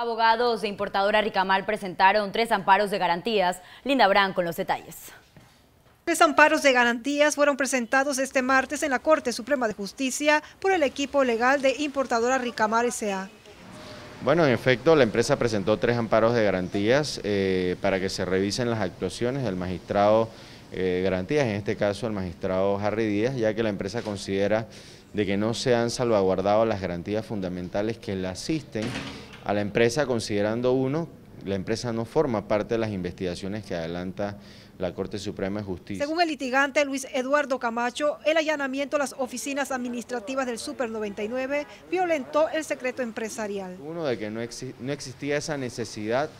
Abogados de importadora Ricamar presentaron tres amparos de garantías. Linda Brand con los detalles. Tres amparos de garantías fueron presentados este martes en la Corte Suprema de Justicia por el equipo legal de importadora Ricamar S.A. Bueno, en efecto, la empresa presentó tres amparos de garantías eh, para que se revisen las actuaciones del magistrado eh, garantías, en este caso el magistrado Harry Díaz, ya que la empresa considera de que no se han salvaguardado las garantías fundamentales que le asisten a la empresa considerando uno, la empresa no forma parte de las investigaciones que adelanta la Corte Suprema de Justicia. Según el litigante Luis Eduardo Camacho, el allanamiento a las oficinas administrativas del Super 99 violentó el secreto empresarial. Uno de que no, existía esa necesidad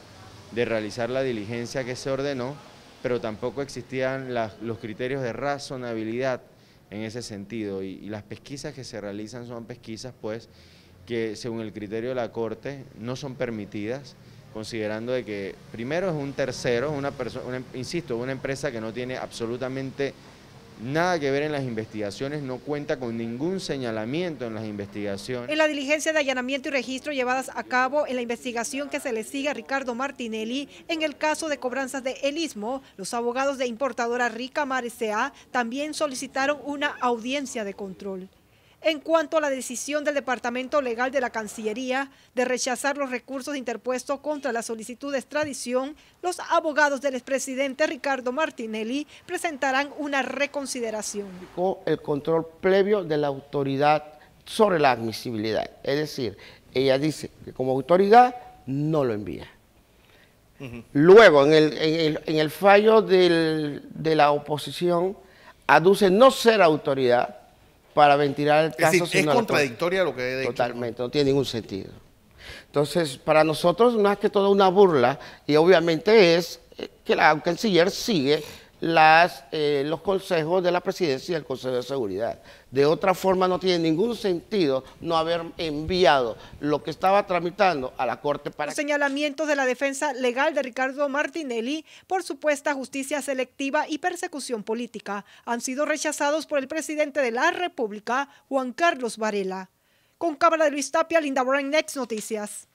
de realizar la diligencia que se ordenó, pero tampoco existían los criterios de razonabilidad en ese sentido y las pesquisas que se realizan son pesquisas pues que según el criterio de la Corte no son permitidas, considerando de que primero es un tercero, una persona, em, insisto, una empresa que no tiene absolutamente nada que ver en las investigaciones, no cuenta con ningún señalamiento en las investigaciones. En la diligencia de allanamiento y registro llevadas a cabo en la investigación que se le sigue a Ricardo Martinelli en el caso de cobranzas de elismo, los abogados de importadora Rica Mar también solicitaron una audiencia de control en cuanto a la decisión del Departamento Legal de la Cancillería de rechazar los recursos interpuestos contra la solicitud de extradición, los abogados del expresidente Ricardo Martinelli presentarán una reconsideración. El control previo de la autoridad sobre la admisibilidad. Es decir, ella dice que como autoridad no lo envía. Luego, en el, fallo de la oposición, aduce no ser autoridad, para ventilar el caso. Es, contradictoria lo que he dicho. Totalmente, no tiene ningún sentido. Entonces, para nosotros, más que todo, una burla, y obviamente es que la canciller sigue las, eh, los consejos de la presidencia y el Consejo de Seguridad. De otra forma no tiene ningún sentido no haber enviado lo que estaba tramitando a la Corte para... Los señalamientos de la defensa legal de Ricardo Martinelli por supuesta justicia selectiva y persecución política han sido rechazados por el presidente de la República, Juan Carlos Varela. Con cámara de Luis Tapia, Linda Brown, Next Noticias.